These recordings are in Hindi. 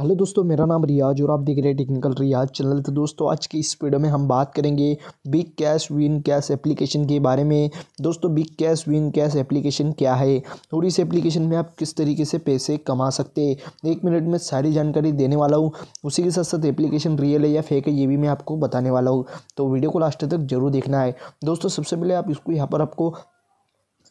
हेलो दोस्तों मेरा नाम रियाज और आप देख रहे हैं टेक्निकल रियाज चैनल तो दोस्तों आज की इस वीडियो में हम बात करेंगे big cash win cash application के बारे में दोस्तों big cash win cash application क्या है और इस एप्लीकेशन में आप किस तरीके से पैसे कमा सकते हैं एक मिनट में सारी जानकारी देने वाला हूँ उसी के साथ साथ एप्लीकेशन रियल है या फेक है ये भी मैं आपको बताने वाला हूँ तो वीडियो को लास्ट तक जरूर देखना है दोस्तों सबसे पहले आप इसको यहाँ पर आपको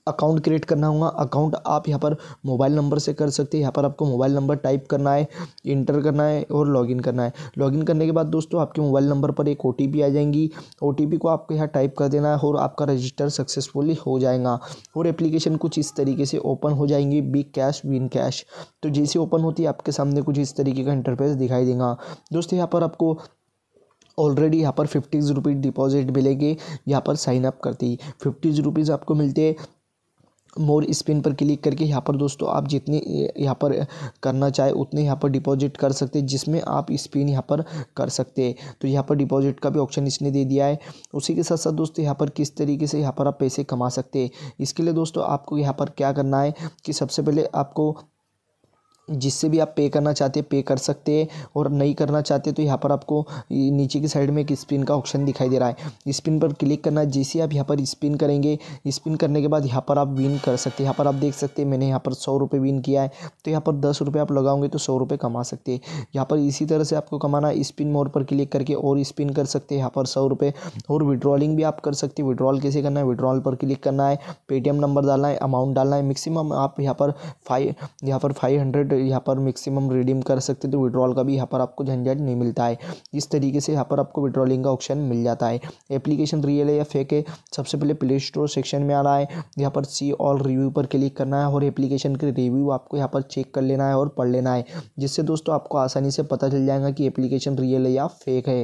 अकाउंट क्रिएट करना होगा अकाउंट आप यहाँ पर मोबाइल नंबर से कर सकते हैं यहाँ पर आपको मोबाइल नंबर टाइप करना है इंटर करना है और लॉगिन करना है लॉगिन करने के बाद दोस्तों आपके मोबाइल नंबर पर एक ओ आ जाएंगी ओ को आपको यहाँ टाइप कर देना है और आपका रजिस्टर सक्सेसफुली हो जाएगा और एप्लीकेशन कुछ इस तरीके से ओपन हो जाएंगी बिग कैश विन कैश तो जैसे ओपन होती है आपके सामने कुछ इस तरीके का इंटरफेस दिखाई देगा दोस्तों यहाँ पर आपको ऑलरेडी यहाँ पर फिफ्टीज़ रुपीज़ डिपॉजिट मिलेंगे यहाँ पर साइन अप करते ही फिफ्टीज़ रुपीज़ आपको मिलते हैं मोर स्पिन पर क्लिक करके यहाँ पर दोस्तों आप जितनी यहाँ पर करना चाहे उतने यहाँ पर डिपॉजिट कर सकते हैं जिसमें आप स्पिन यहाँ पर कर सकते हैं तो यहाँ पर डिपॉजिट का भी ऑप्शन इसने दे दिया है उसी के साथ साथ दोस्तों यहाँ पर किस तरीके से यहाँ पर आप पैसे कमा सकते हैं इसके लिए दोस्तों आपको यहाँ पर क्या करना है कि सबसे पहले आपको जिससे भी आप पे करना चाहते हैं पे कर सकते हैं और नहीं करना चाहते तो यहाँ पर आपको नीचे की साइड में एक स्पिन का ऑप्शन दिखाई दे रहा है स्पिन पर क्लिक करना जैसे आप यहाँ पर स्पिन करेंगे स्पिन करने के बाद यहाँ पर आप विन कर सकते हैं यहाँ पर आप देख सकते हैं मैंने यहाँ पर सौ रुपये विन किया है तो यहाँ पर दस रुपये आप लगाओगे तो सौ रुपये कमा सकते हैं यहाँ पर इसी तरह से आपको कमाना स्पिन मोड पर क्लिक करके और स्पिन कर सकते हैं यहाँ पर सौ रुपये और विड्रॉलिंग भी आप कर सकते हैं विड्रॉल कैसे करना है विड्रॉल पर क्लिक करना है पेटीएम नंबर डालना है अमाउंट डालना है मैक्सिमम आप यहाँ पर फाइव यहाँ पर फाइव हंड्रेड पेमेंट यहाँ पर मैक्सिमम रिडीम कर सकते तो विड्रॉल का भी यहाँ पर आपको झंझट नहीं मिलता है इस तरीके से यहाँ पर आपको विड्रॉलिंग का ऑप्शन मिल जाता है एप्लीकेशन रियल है या फेक है सबसे पहले प्ले स्टोर सेक्शन में आना है यहाँ पर सी ऑल रिव्यू पर क्लिक करना है और एप्लीकेशन के रिव्यू आपको यहाँ पर चेक कर लेना है और पढ़ लेना है जिससे दोस्तों आपको आसानी से पता चल जाएगा कि एप्लीकेशन रियल है या फेक है